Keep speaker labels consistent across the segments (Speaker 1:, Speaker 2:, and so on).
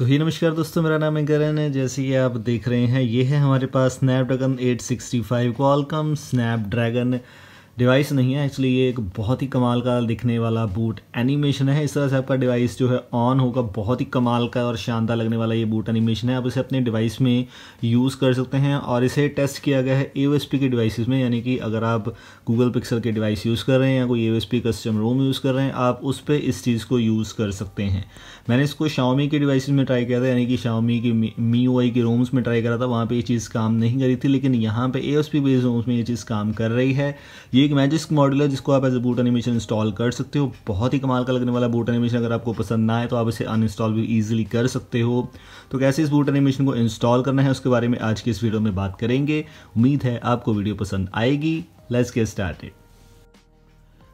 Speaker 1: सो ही नमस्कार दोस्तों मेरा नाम है करण है जैसे कि आप देख रहे हैं ये है हमारे पास स्नैपड्रैगन 865 कॉलकम स्नैपड्रैगन डिवाइस नहीं है एक्चुअली ये एक बहुत ही कमाल का दिखने वाला बूट एनिमेशन है इस तरह से आपका डिवाइस जो है ऑन होगा बहुत ही कमाल का और शानदार लगने वाला ये बूट एनिमेशन है आप इसे अपने डिवाइस में यूज़ कर सकते हैं और इसे टेस्ट किया गया है ए के डिवाइसेस में यानी कि अगर आप गूगल पिक्सल के डिवाइस यूज़ कर रहे हैं या कोई ए कस्टम रोम यूज़ कर रहे हैं आप उस पर इस चीज़ को यूज़ कर सकते हैं मैंने इसको शाओमी के डिवाइस में ट्राई किया था यानी कि शाओमी की मी ओ के रोम्स में ट्राई करा था वहाँ पर ये चीज़ काम नहीं करी थी लेकिन यहाँ पर A S P based ROMs में ये चीज़ काम कर रही है ये ये एक मैजिक मॉडल है जिसको आप as a boot animation install कर सकते हो बहुत ही कमाल का लगने वाला बूट एनिमेशन अगर आपको पसंद ना आए तो आप इसे अनइंस्टॉल भी ईजिली कर सकते हो तो कैसे इस बूट एनिमेशन को इंस्टॉल करना है उसके बारे में आज की इस वीडियो में बात करेंगे उम्मीद है आपको वीडियो पसंद आएगी लेट्स गेट स्टार्टेड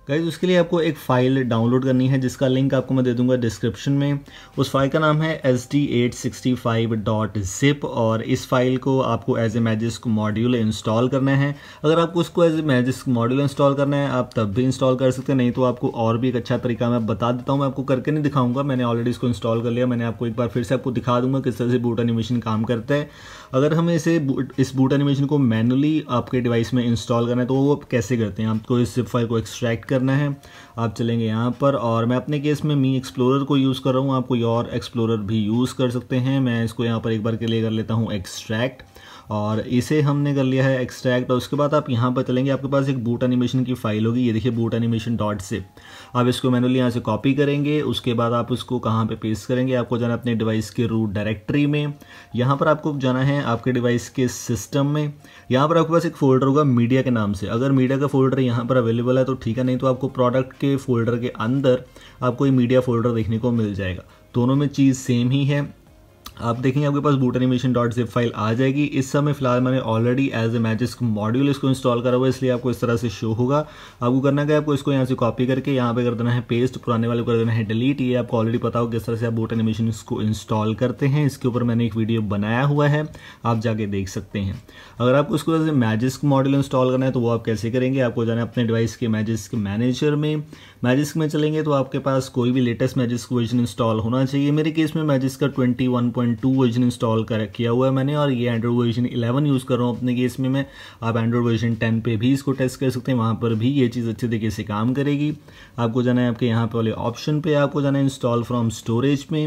Speaker 1: गाइज उसके लिए आपको एक फ़ाइल डाउनलोड करनी है जिसका लिंक आपको मैं दे दूंगा डिस्क्रिप्शन में उस फाइल का नाम है S D eight sixty five dot zip और इस फाइल को आपको as a Magisk module install करना है अगर आपको उसको as a Magisk module install करना है आप तब भी इंस्टॉल कर सकते हैं नहीं तो आपको और भी एक अच्छा तरीका मैं बता देता हूँ मैं आपको करके नहीं दिखाऊंगा मैंने ऑलरेडी इसको इंस्टॉल कर लिया मैंने आपको एक बार फिर से आपको दिखा दूंगा किस तरह से बूट एनिमेशन काम करता है अगर हमें इसे इस बूट एनिमेशन को मैनुअली आपके डिवाइस में इंस्टॉल करना है तो वो कैसे करते हैं आपको इस जिप फाइल को एक्सट्रैक्ट करना है आप चलेंगे यहाँ पर और मैं अपने केस में मी एक्सप्लोरर को यूज़ कर रहा हूँ आप कोई और एक्सप्लोरर भी यूज़ कर सकते हैं मैं इसको यहाँ पर एक बार के लिए कर लेता हूँ एक्सट्रैक्ट और इसे हमने कर लिया है एक्सट्रैक्ट और उसके बाद आप यहाँ पर चलेंगे आपके पास एक बूट एनिमेशन की फाइल होगी ये देखिए बूट एनिमेशन डॉट से आप इसको मैनुअली यहाँ से कॉपी करेंगे उसके बाद आप उसको कहाँ पर पे पेस्ट करेंगे आपको जाना अपने डिवाइस के रूट डायरेक्टरी में यहाँ पर आपको जाना है आपके डिवाइस के सिस्टम में यहाँ पर आपके पास एक फोल्डर होगा मीडिया के नाम से अगर मीडिया का फोल्डर यहाँ पर अवेलेबल है तो ठीक है नहीं तो आपको प्रोडक्ट के फोल्डर के अंदर आपको ये मीडिया फोल्डर देखने को मिल जाएगा दोनों में चीज़ सेम ही है आप देखेंगे आपके पास boot animation dot zip file आ जाएगी इस समय फिलहाल मैंने already as a Magisk module इसको इंस्टॉल करा हुआ है इसलिए आपको इस तरह से शो होगा आपको करना क्या आपको इसको यहाँ से कॉपी करके यहाँ पे कर देना है पेस्ट पुराने वाले को कर देना है डिलीट ये आपको ऑलरेडी पता हो किस तरह से आप बूट एनिमेशन इसको इंस्टॉल करते हैं इसके ऊपर मैंने एक वीडियो बनाया हुआ है आप जाके देख सकते हैं अगर आपको इसको as a Magisk module install करना है तो वो आप कैसे करेंगे आपको जाना है अपने डिवाइस के मैजिस्क मैनेजर में मैजिस्क में चलेंगे तो आपके पास कोई भी लेटेस्ट मैजिस्क वर्जन इंस्टॉल होना चाहिए मेरे केस में मैजिस्क का ट्वेंटी टू वर्जन इंस्टॉल कर किया हुआ है मैंने और ये एंड्रॉयड वर्जन 11 यूज़ कर रहा हूँ अपने केस में मैं आप एंड्रॉयड वर्जन 10 पे भी इसको टेस्ट कर सकते हैं वहाँ पर भी ये चीज़ अच्छे तरीके से काम करेगी आपको जाना है आपके यहाँ पर वाले ऑप्शन पर आपको जाना है इंस्टॉल फ्रॉम स्टोरेज में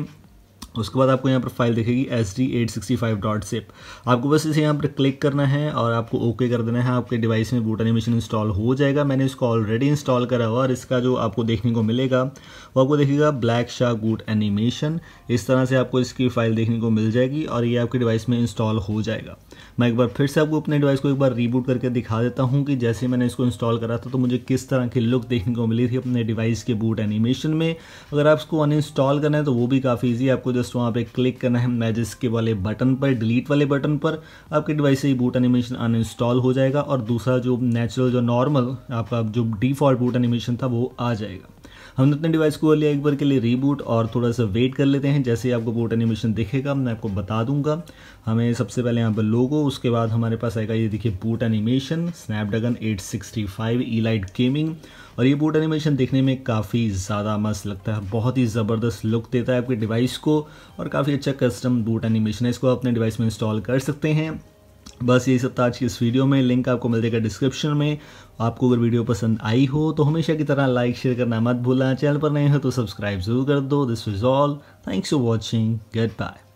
Speaker 1: उसके बाद आपको यहाँ पर फाइल दिखेगी S D eight sixty five dot zip आपको बस इसे यहाँ पर क्लिक करना है और आपको ओके okay कर देना है आपके डिवाइस में बूट एनिमेशन इंस्टॉल हो जाएगा मैंने इसको ऑलरेडी इंस्टॉल करा हुआ और इसका जो आपको देखने को मिलेगा वो आपको देखेगा ब्लैक शाह बूट एनिमेशन इस तरह से आपको इसकी फाइल देखने को मिल जाएगी और ये आपके डिवाइस में इंस्टॉल हो जाएगा मैं एक बार फिर से आपको अपने डिवाइस को एक बार रीबूट करके दिखा देता हूँ कि जैसे मैंने इसको इंस्टॉल करा था तो मुझे किस तरह की लुक देखने को मिली थी अपने डिवाइस के बूट एनिमेशन में अगर आप इसको अनइंस्टॉल करना है तो वो भी काफ़ी ईजी आपको जस्ट जस्ट वहाँ पे क्लिक करना है मैजिस्के वाले बटन पर डिलीट वाले बटन पर आपके डिवाइस से ही बूट एनिमेशन अनइंस्टॉल हो जाएगा और दूसरा जो नेचुरल जो नॉर्मल आपका जो डिफ़ॉल्ट बूट एनिमेशन था वो आ जाएगा हमने अपने डिवाइस को लिया एक बार के लिए रीबूट और थोड़ा सा वेट कर लेते हैं जैसे ही आपको बोट एनिमेशन दिखेगा मैं आपको बता दूंगा हमें सबसे पहले यहाँ पर लोगो उसके बाद हमारे पास आएगा ये देखिए boot animation Snapdragon 865 sixty five lite gaming और ये बूट एनिमेशन देखने में काफ़ी ज़्यादा मस्त लगता है बहुत ही ज़बरदस्त लुक देता है आपके डिवाइस को और काफ़ी अच्छा कस्टम बूट एनिमेशन है इसको अपने डिवाइस में इंस्टॉल कर सकते हैं बस यही सब था आज की इस वीडियो में लिंक आपको मिल जाएगा डिस्क्रिप्शन में आपको अगर वीडियो पसंद आई हो तो हमेशा की तरह लाइक शेयर करना मत भूलना चैनल पर नए हो तो सब्सक्राइब जरूर कर दो this is all thanks for watching get bye